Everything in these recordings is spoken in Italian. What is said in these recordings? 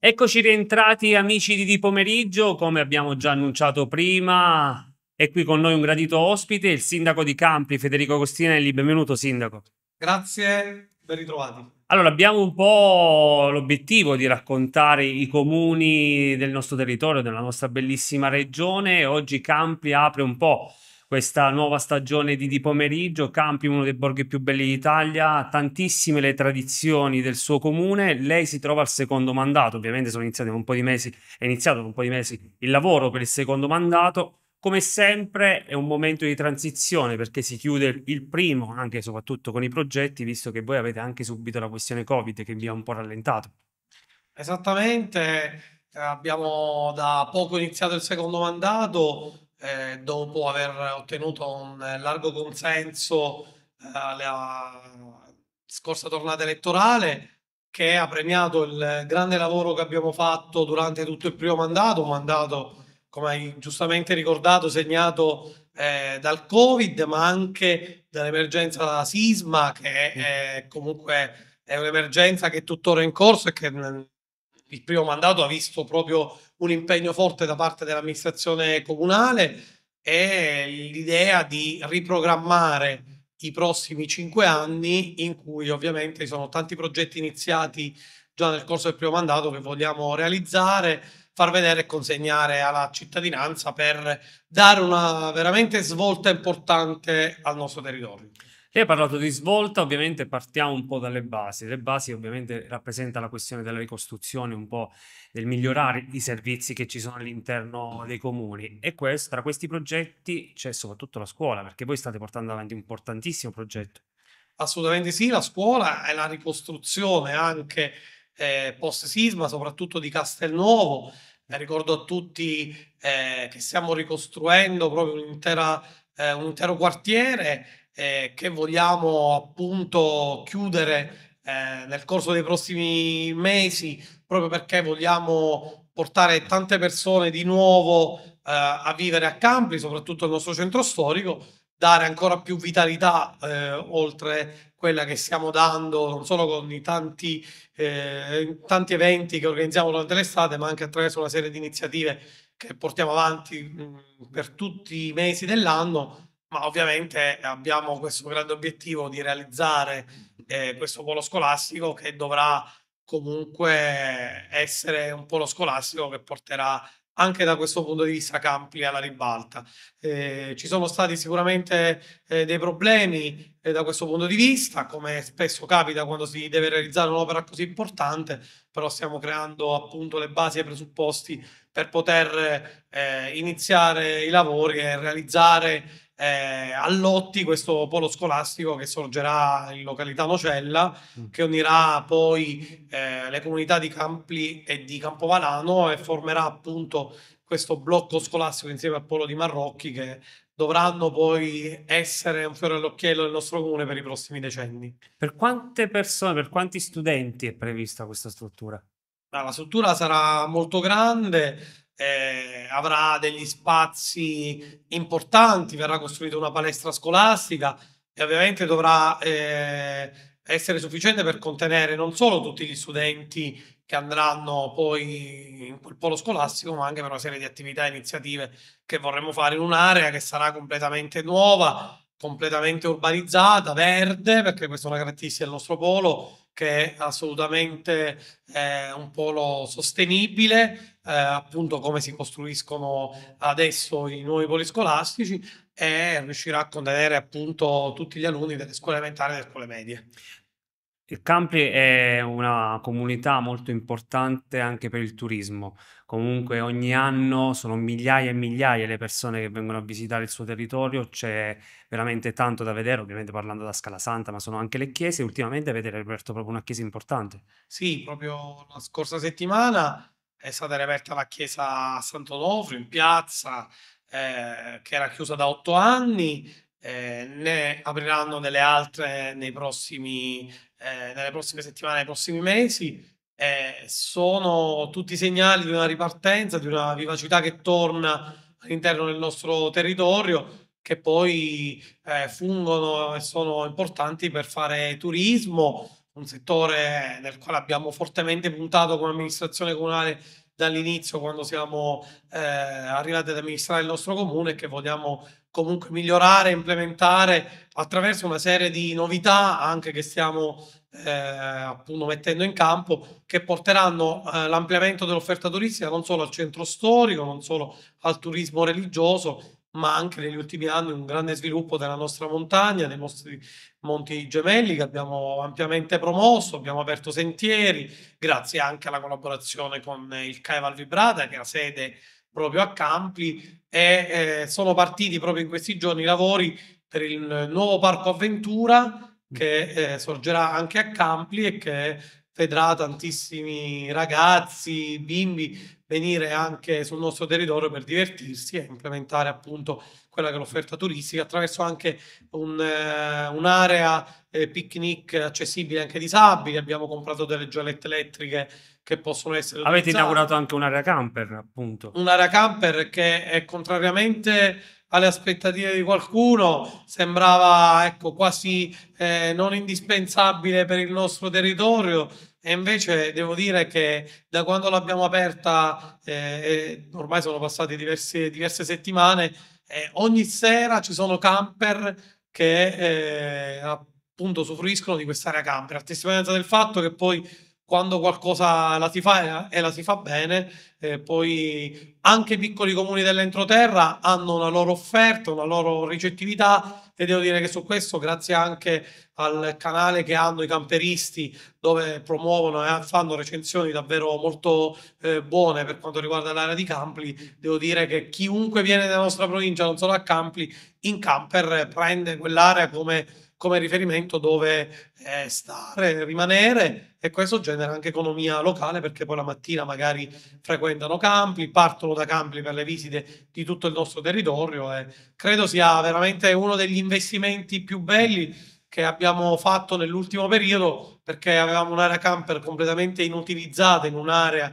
Eccoci rientrati amici di di pomeriggio, come abbiamo già annunciato prima, è qui con noi un gradito ospite, il sindaco di Campi, Federico Costinelli, benvenuto sindaco. Grazie, ben ritrovati. Allora, abbiamo un po' l'obiettivo di raccontare i comuni del nostro territorio, della nostra bellissima regione. Oggi Campi apre un po' questa nuova stagione di, di pomeriggio. Campi, uno dei borghi più belli d'Italia, tantissime le tradizioni del suo comune. Lei si trova al secondo mandato, ovviamente sono iniziati un po' di mesi, è iniziato un po' di mesi il lavoro per il secondo mandato. Come sempre è un momento di transizione perché si chiude il primo, anche e soprattutto con i progetti, visto che voi avete anche subito la questione Covid che vi ha un po' rallentato. Esattamente, abbiamo da poco iniziato il secondo mandato, eh, dopo aver ottenuto un eh, largo consenso eh, alla scorsa tornata elettorale che ha premiato il grande lavoro che abbiamo fatto durante tutto il primo mandato, un mandato, come hai giustamente ricordato, segnato eh, dal Covid, ma anche dall'emergenza sisma, che è, eh, comunque è un'emergenza che è tuttora in corso e che mm, il primo mandato ha visto proprio un impegno forte da parte dell'amministrazione comunale e l'idea di riprogrammare i prossimi cinque anni in cui ovviamente ci sono tanti progetti iniziati già nel corso del primo mandato che vogliamo realizzare, far vedere e consegnare alla cittadinanza per dare una veramente svolta importante al nostro territorio. Lei ha parlato di svolta, ovviamente partiamo un po' dalle basi. Le basi ovviamente rappresentano la questione della ricostruzione, un po' del migliorare i servizi che ci sono all'interno dei comuni. E questo, tra questi progetti c'è soprattutto la scuola, perché voi state portando avanti un importantissimo progetto. Assolutamente sì, la scuola è la ricostruzione anche eh, post sisma, soprattutto di Castelnuovo. Mm. Ricordo a tutti eh, che stiamo ricostruendo proprio un, intera, eh, un intero quartiere eh, che vogliamo appunto chiudere eh, nel corso dei prossimi mesi, proprio perché vogliamo portare tante persone di nuovo eh, a vivere a Campri, soprattutto al nostro centro storico, dare ancora più vitalità eh, oltre quella che stiamo dando non solo con i tanti, eh, tanti eventi che organizziamo durante l'estate, ma anche attraverso una serie di iniziative che portiamo avanti mh, mm, per tutti i mesi dell'anno ma ovviamente abbiamo questo grande obiettivo di realizzare eh, questo polo scolastico che dovrà comunque essere un polo scolastico che porterà anche da questo punto di vista Campi alla ribalta. Eh, ci sono stati sicuramente eh, dei problemi eh, da questo punto di vista, come spesso capita quando si deve realizzare un'opera così importante, però stiamo creando appunto le basi e i presupposti per poter eh, iniziare i lavori e realizzare eh, a questo polo scolastico che sorgerà in località Nocella, mm. che unirà poi eh, le comunità di Campli e di Campovalano e formerà appunto questo blocco scolastico insieme al polo di Marrocchi che dovranno poi essere un fiore all'occhiello del nostro comune per i prossimi decenni. Per quante persone, per quanti studenti è prevista questa struttura? Ah, la struttura sarà molto grande, eh, avrà degli spazi importanti, verrà costruita una palestra scolastica e ovviamente dovrà eh, essere sufficiente per contenere non solo tutti gli studenti che andranno poi in quel polo scolastico, ma anche per una serie di attività e iniziative che vorremmo fare in un'area che sarà completamente nuova, completamente urbanizzata, verde, perché questa è una caratteristica del nostro polo, che è assolutamente eh, un polo sostenibile, eh, appunto come si costruiscono adesso i nuovi poli scolastici e riuscirà a contenere appunto tutti gli alunni delle scuole elementari e delle scuole medie. Il Campri è una comunità molto importante anche per il turismo. Comunque ogni anno sono migliaia e migliaia le persone che vengono a visitare il suo territorio, c'è veramente tanto da vedere, ovviamente parlando da Scala Santa, ma sono anche le chiese. Ultimamente avete riaperto proprio una chiesa importante. Sì, proprio la scorsa settimana è stata reperta la chiesa a Sant'Onofrio in piazza, eh, che era chiusa da otto anni eh, ne apriranno delle altre nei prossimi, eh, nelle prossime settimane, nei prossimi mesi. Eh, sono tutti segnali di una ripartenza, di una vivacità che torna all'interno del nostro territorio, che poi eh, fungono e sono importanti per fare turismo, un settore nel quale abbiamo fortemente puntato come amministrazione comunale dall'inizio quando siamo eh, arrivati ad amministrare il nostro comune e che vogliamo comunque migliorare, implementare attraverso una serie di novità anche che stiamo eh, appunto mettendo in campo che porteranno eh, l'ampliamento dell'offerta turistica non solo al centro storico, non solo al turismo religioso, ma anche negli ultimi anni un grande sviluppo della nostra montagna, dei nostri Monti Gemelli che abbiamo ampiamente promosso, abbiamo aperto sentieri, grazie anche alla collaborazione con il CAE Val Vibrata che è la sede proprio a Campli e eh, sono partiti proprio in questi giorni i lavori per il nuovo parco avventura che eh, sorgerà anche a Campli e che vedrà tantissimi ragazzi, bimbi venire anche sul nostro territorio per divertirsi e implementare appunto quella che è l'offerta turistica attraverso anche un, eh, un'area eh, picnic accessibile anche ai disabili. Abbiamo comprato delle gelette elettriche che possono essere. Avete inaugurato anche un'area camper, appunto. Un'area camper che è contrariamente alle aspettative di qualcuno, sembrava ecco, quasi eh, non indispensabile per il nostro territorio e invece devo dire che da quando l'abbiamo aperta, eh, ormai sono passate diverse, diverse settimane, eh, ogni sera ci sono camper che eh, appunto usufruiscono di quest'area camper, a testimonianza del fatto che poi quando qualcosa la si fa eh, e la si fa bene, eh, poi anche i piccoli comuni dell'entroterra hanno una loro offerta, una loro ricettività e devo dire che su questo, grazie anche al canale che hanno i camperisti, dove promuovono e fanno recensioni davvero molto eh, buone per quanto riguarda l'area di Campli, devo dire che chiunque viene dalla nostra provincia, non solo a Campli, in camper prende quell'area come come riferimento dove eh, stare, rimanere e questo genera anche economia locale perché poi la mattina magari frequentano campi, partono da campi per le visite di tutto il nostro territorio e credo sia veramente uno degli investimenti più belli che abbiamo fatto nell'ultimo periodo perché avevamo un'area camper completamente inutilizzata in un'area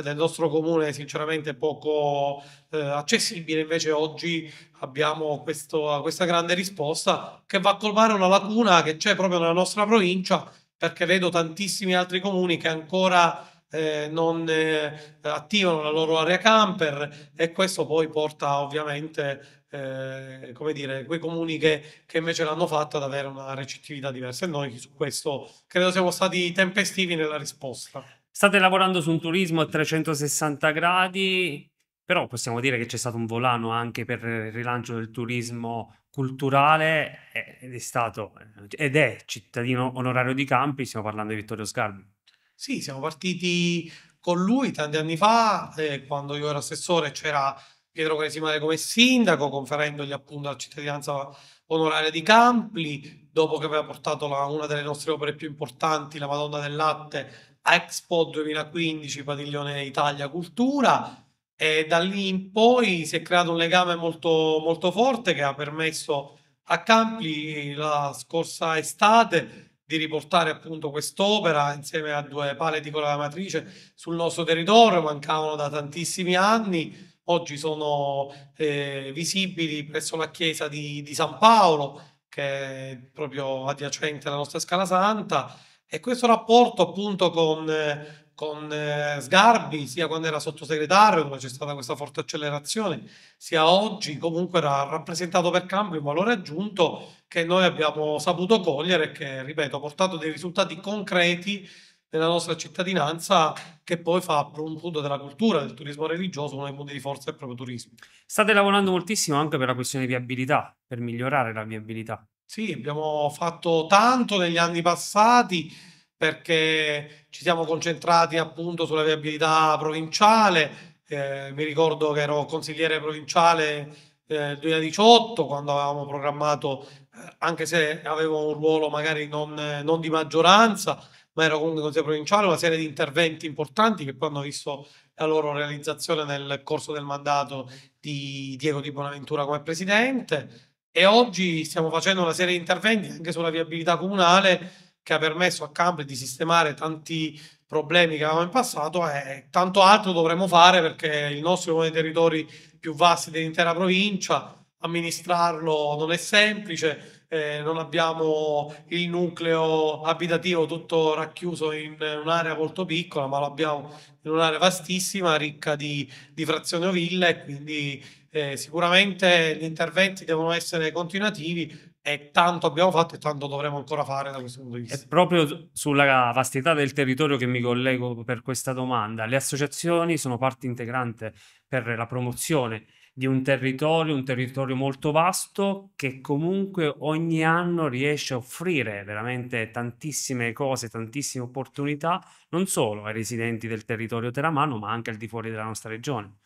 del cioè, nostro comune sinceramente poco eh, accessibile, invece oggi abbiamo questo, questa grande risposta che va a colmare una lacuna che c'è proprio nella nostra provincia, perché vedo tantissimi altri comuni che ancora eh, non eh, attivano la loro area camper e questo poi porta ovviamente eh, come dire, quei comuni che, che invece l'hanno fatta ad avere una recettività diversa e noi su questo credo siamo stati tempestivi nella risposta. State lavorando su un turismo a 360 gradi, però possiamo dire che c'è stato un volano anche per il rilancio del turismo culturale eh, ed è stato eh, ed è cittadino onorario di Campi, stiamo parlando di Vittorio Sgarbi. Sì, siamo partiti con lui tanti anni fa, eh, quando io ero assessore c'era Pietro Cresimale come sindaco, conferendogli appunto la cittadinanza onoraria di Campi, dopo che aveva portato la, una delle nostre opere più importanti, la Madonna del Latte, Expo 2015 Padiglione Italia Cultura e da lì in poi si è creato un legame molto, molto forte che ha permesso a Campi la scorsa estate di riportare appunto quest'opera insieme a due pale di matrice sul nostro territorio, mancavano da tantissimi anni, oggi sono eh, visibili presso la chiesa di, di San Paolo che è proprio adiacente alla nostra Scala Santa e questo rapporto appunto con, eh, con eh, Sgarbi, sia quando era sottosegretario, dove c'è stata questa forte accelerazione, sia oggi, comunque era rappresentato per Cambio un valore aggiunto che noi abbiamo saputo cogliere e che, ripeto, ha portato dei risultati concreti nella nostra cittadinanza che poi fa appunto della cultura, del turismo religioso, uno dei punti di forza del proprio turismo. State lavorando moltissimo anche per la questione di viabilità, per migliorare la viabilità. Sì, abbiamo fatto tanto negli anni passati perché ci siamo concentrati appunto sulla viabilità provinciale. Eh, mi ricordo che ero consigliere provinciale del eh, 2018 quando avevamo programmato, eh, anche se avevo un ruolo magari non, eh, non di maggioranza, ma ero comunque consigliere provinciale, una serie di interventi importanti che poi hanno visto la loro realizzazione nel corso del mandato di Diego Di Bonaventura come presidente. E oggi stiamo facendo una serie di interventi anche sulla viabilità comunale che ha permesso a Campri di sistemare tanti problemi che avevamo in passato e tanto altro dovremo fare perché il nostro è uno dei territori più vasti dell'intera provincia, amministrarlo non è semplice, eh, non abbiamo il nucleo abitativo tutto racchiuso in un'area molto piccola, ma lo abbiamo in un'area vastissima, ricca di, di frazioni o ville, quindi eh, sicuramente gli interventi devono essere continuativi e tanto abbiamo fatto e tanto dovremo ancora fare da questo punto di vista. È proprio sulla vastità del territorio che mi collego per questa domanda. Le associazioni sono parte integrante per la promozione di un territorio, un territorio molto vasto che comunque ogni anno riesce a offrire veramente tantissime cose, tantissime opportunità, non solo ai residenti del territorio teramano, ma anche al di fuori della nostra regione.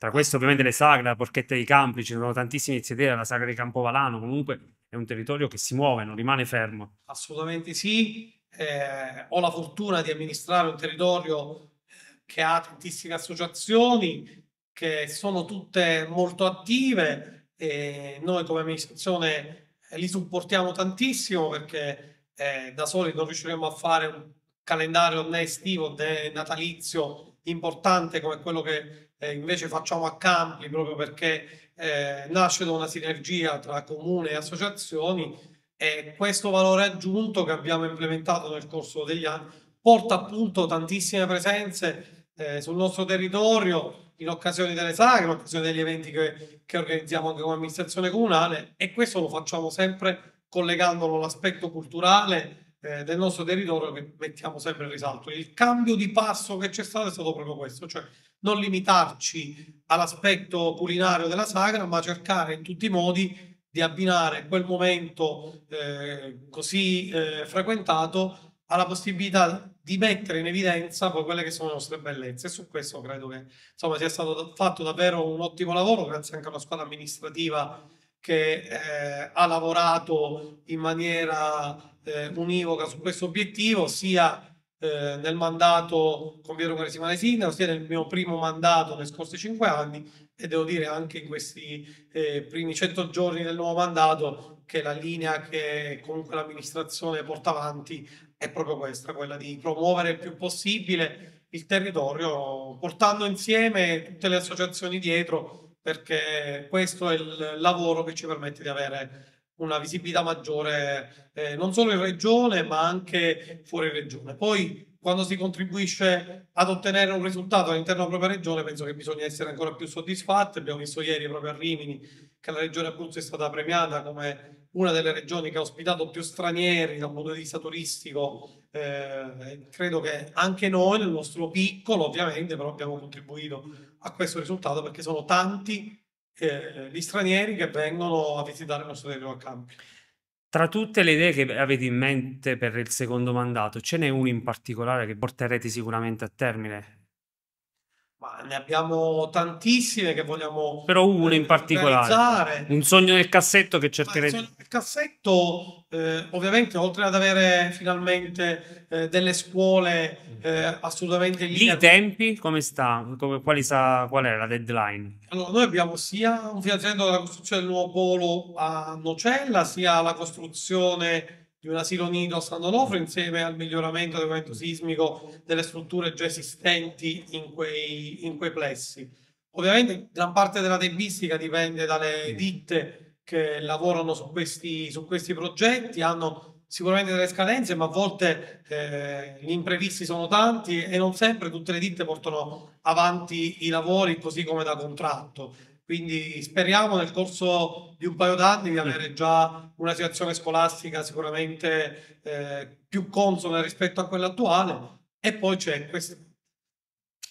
Tra queste ovviamente le sagre, la porchetta di Campi, ci sono tantissime iniziative, la sagra di Campovalano, comunque è un territorio che si muove, non rimane fermo. Assolutamente sì, eh, ho la fortuna di amministrare un territorio eh, che ha tantissime associazioni, che sono tutte molto attive e noi come amministrazione eh, li supportiamo tantissimo perché eh, da soli non riusciremo a fare un calendario né estivo né natalizio importante come quello che eh, invece facciamo a campi proprio perché eh, nasce da una sinergia tra comune e associazioni e questo valore aggiunto che abbiamo implementato nel corso degli anni porta appunto tantissime presenze eh, sul nostro territorio in occasione delle sagre, in occasione degli eventi che, che organizziamo anche come amministrazione comunale e questo lo facciamo sempre collegandolo all'aspetto culturale eh, del nostro territorio che mettiamo sempre in risalto. Il cambio di passo che c'è stato è stato proprio questo, cioè non limitarci all'aspetto culinario della sagra, ma cercare in tutti i modi di abbinare quel momento eh, così eh, frequentato alla possibilità di mettere in evidenza poi quelle che sono le nostre bellezze e su questo credo che insomma sia stato fatto davvero un ottimo lavoro grazie anche alla squadra amministrativa che eh, ha lavorato in maniera eh, univoca su questo obiettivo, sia eh, nel mandato con Pietro Quaresimale Sindaco, sia nel mio primo mandato nei scorsi cinque anni e devo dire anche in questi eh, primi cento giorni del nuovo mandato che la linea che comunque l'amministrazione porta avanti è proprio questa, quella di promuovere il più possibile il territorio, portando insieme tutte le associazioni dietro perché questo è il lavoro che ci permette di avere una visibilità maggiore eh, non solo in regione ma anche fuori regione. Poi quando si contribuisce ad ottenere un risultato all'interno della propria regione penso che bisogna essere ancora più soddisfatti. Abbiamo visto ieri proprio a Rimini che la regione Abruzzo è stata premiata come una delle regioni che ha ospitato più stranieri dal punto di vista turistico, eh, credo che anche noi nel nostro piccolo ovviamente però abbiamo contribuito a questo risultato perché sono tanti eh, gli stranieri che vengono a visitare il nostro territorio a campi. Tra tutte le idee che avete in mente per il secondo mandato, ce n'è una in particolare che porterete sicuramente a termine ma ne abbiamo tantissime che vogliamo. Però una in eh, particolare. Realizzare. Un sogno nel cassetto che cercherete. Un sogno nel cassetto, eh, ovviamente, oltre ad avere finalmente eh, delle scuole eh, assolutamente lì. I tempi come sta? Come, quali sa, qual è la deadline? Allora, noi abbiamo sia un finanziamento della costruzione del nuovo polo a Nocella, sia la costruzione di un asilo nido a San Donofrio insieme al miglioramento del movimento sismico delle strutture già esistenti in quei, in quei plessi. Ovviamente gran parte della tempistica dipende dalle ditte che lavorano su questi, su questi progetti, hanno sicuramente delle scadenze, ma a volte eh, gli imprevisti sono tanti e non sempre tutte le ditte portano avanti i lavori così come da contratto. Quindi speriamo nel corso di un paio d'anni di avere già una situazione scolastica sicuramente eh, più consona rispetto a quella attuale. E poi c'è questa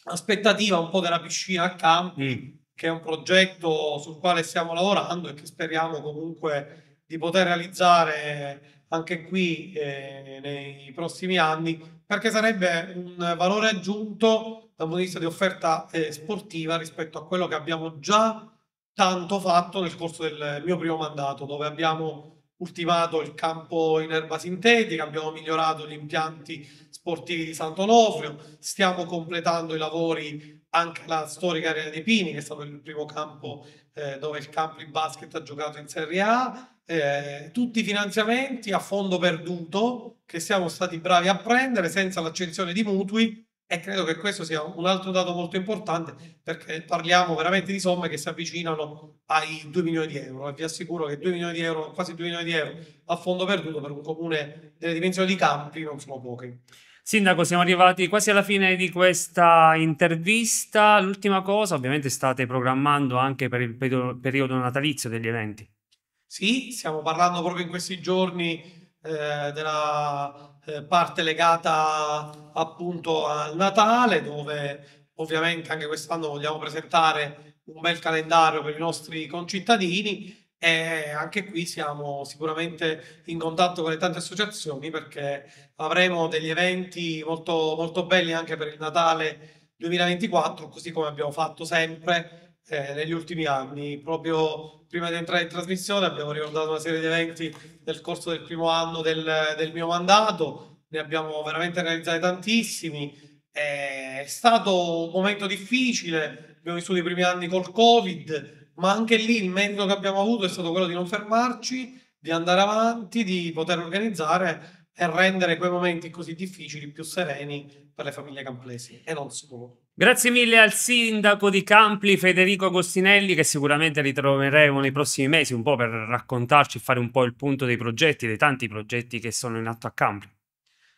aspettativa un po' della piscina a campo, mm. che è un progetto sul quale stiamo lavorando e che speriamo comunque di poter realizzare anche qui eh, nei prossimi anni, perché sarebbe un valore aggiunto dal punto di vista di offerta eh, sportiva rispetto a quello che abbiamo già tanto fatto nel corso del mio primo mandato, dove abbiamo ultimato il campo in erba sintetica, abbiamo migliorato gli impianti sportivi di Sant'Onofrio, stiamo completando i lavori anche alla storica Arena dei Pini, che è stato il primo campo eh, dove il campo di basket ha giocato in Serie A, eh, tutti i finanziamenti a fondo perduto che siamo stati bravi a prendere senza l'accensione di mutui e credo che questo sia un altro dato molto importante perché parliamo veramente di somme che si avvicinano ai 2 milioni di euro e vi assicuro che 2 milioni di euro, quasi 2 milioni di euro a fondo perduto per un comune delle dimensioni di Campi non sono poche. Sindaco, siamo arrivati quasi alla fine di questa intervista. L'ultima cosa, ovviamente state programmando anche per il periodo natalizio degli eventi. Sì, stiamo parlando proprio in questi giorni eh, della eh, parte legata appunto al Natale, dove ovviamente anche quest'anno vogliamo presentare un bel calendario per i nostri concittadini e anche qui siamo sicuramente in contatto con le tante associazioni perché avremo degli eventi molto, molto belli anche per il Natale 2024, così come abbiamo fatto sempre eh, negli ultimi anni. Proprio prima di entrare in trasmissione abbiamo ricordato una serie di eventi nel corso del primo anno del, del mio mandato, ne abbiamo veramente realizzati tantissimi. Eh, è stato un momento difficile, abbiamo vissuto i primi anni col Covid, ma anche lì il merito che abbiamo avuto è stato quello di non fermarci, di andare avanti, di poter organizzare e rendere quei momenti così difficili più sereni per le famiglie camplesi e non solo. Grazie mille al sindaco di Campli Federico Agostinelli che sicuramente ritroveremo nei prossimi mesi un po' per raccontarci e fare un po' il punto dei progetti, dei tanti progetti che sono in atto a Campli.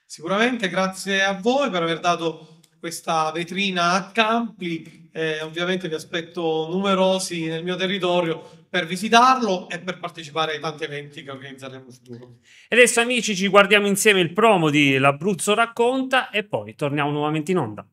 Sicuramente grazie a voi per aver dato questa vetrina a Campi. Eh, ovviamente vi aspetto numerosi nel mio territorio per visitarlo e per partecipare ai tanti eventi che organizzeremo in futuro. E adesso amici ci guardiamo insieme il promo di L'Abruzzo racconta e poi torniamo nuovamente in onda.